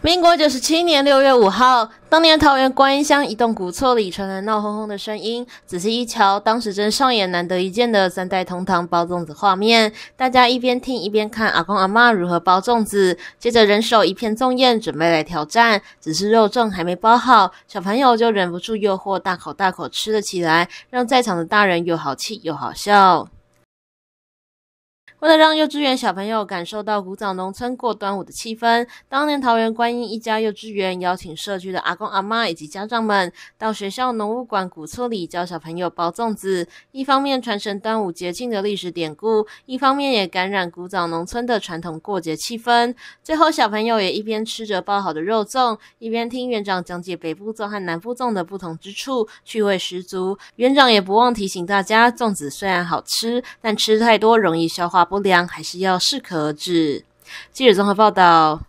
民国九十七年六月五号，当年桃园观音乡一栋古厝里传来闹哄哄的声音。仔细一瞧，当时正上演难得一见的三代同堂包粽子画面。大家一边听一边看阿公阿妈如何包粽子，接着人手一片粽叶，准备来挑战。只是肉粽还没包好，小朋友就忍不住诱惑，大口大口吃了起来，让在场的大人又好气又好笑。为了让幼稚园小朋友感受到古早农村过端午的气氛，当年桃园观音一家幼稚园邀请社区的阿公阿妈以及家长们到学校农务馆古厝里教小朋友包粽子。一方面传承端午节庆的历史典故，一方面也感染古早农村的传统过节气氛。最后，小朋友也一边吃着包好的肉粽，一边听园长讲解北部粽和南部粽的不同之处，趣味十足。园长也不忘提醒大家，粽子虽然好吃，但吃太多容易消化。不良还是要适可而止。记者综合报道。